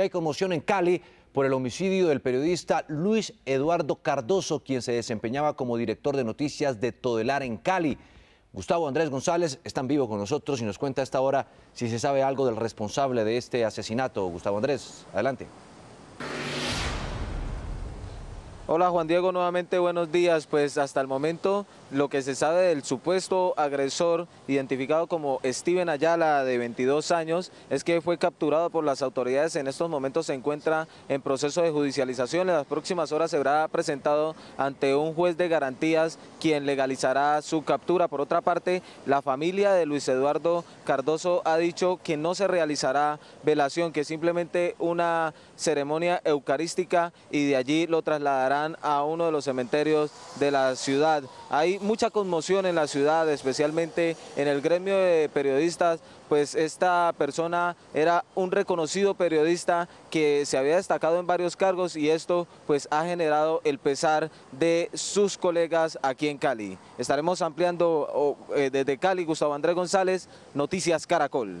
hay conmoción en Cali por el homicidio del periodista Luis Eduardo Cardoso, quien se desempeñaba como director de noticias de Todelar en Cali. Gustavo Andrés González está en vivo con nosotros y nos cuenta a esta hora si se sabe algo del responsable de este asesinato. Gustavo Andrés, adelante. Hola Juan Diego, nuevamente buenos días. Pues hasta el momento lo que se sabe del supuesto agresor identificado como Steven Ayala de 22 años es que fue capturado por las autoridades. En estos momentos se encuentra en proceso de judicialización. En las próximas horas será presentado ante un juez de garantías quien legalizará su captura. Por otra parte, la familia de Luis Eduardo Cardoso ha dicho que no se realizará velación, que simplemente una ceremonia eucarística y de allí lo trasladará a uno de los cementerios de la ciudad. Hay mucha conmoción en la ciudad, especialmente en el gremio de periodistas, pues esta persona era un reconocido periodista que se había destacado en varios cargos y esto pues ha generado el pesar de sus colegas aquí en Cali. Estaremos ampliando eh, desde Cali, Gustavo Andrés González, Noticias Caracol.